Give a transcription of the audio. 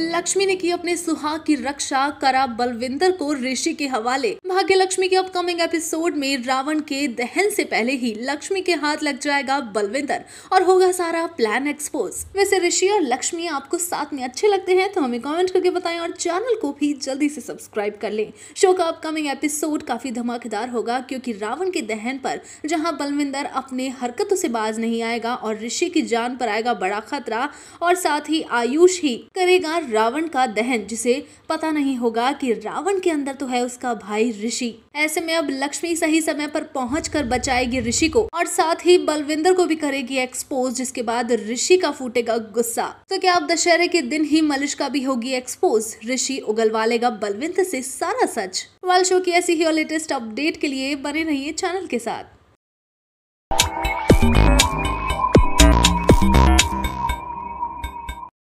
लक्ष्मी ने की अपने सुहाग की रक्षा करा बलविंदर को ऋषि के हवाले भाग्य लक्ष्मी के अपकमिंग एपिसोड में रावण के दहन से पहले ही लक्ष्मी के हाथ लग जाएगा बलविंदर और होगा सारा प्लान एक्सपोज वैसे ऋषि और लक्ष्मी आपको साथ में अच्छे लगते हैं तो हमें कॉमेंट करके बताएं और चैनल को भी जल्दी से सब्सक्राइब कर ले शो का अपकमिंग एपिसोड काफी धमाकेदार होगा क्योंकि रावण के दहन पर जहाँ बलविंदर अपने हरकतों से बाज नहीं आएगा और ऋषि की जान पर आएगा बड़ा खतरा और साथ ही आयुष ही करेगा रावण का दहन जिसे पता नहीं होगा कि रावण के अंदर तो है उसका भाई ऋषि ऐसे में अब लक्ष्मी सही समय पर पहुंच कर बचाएगी ऋषि को और साथ ही बलविंदर को भी करेगी एक्सपोज जिसके बाद ऋषि का फूटेगा गुस्सा तो क्या अब दशहरे के दिन ही मलिश्का भी होगी एक्सपोज ऋषि उगलवा लेगा बलविंद से सारा सच वाल शो की ऐसी ही और लेटेस्ट अपडेट के लिए बने रहिए चैनल के साथ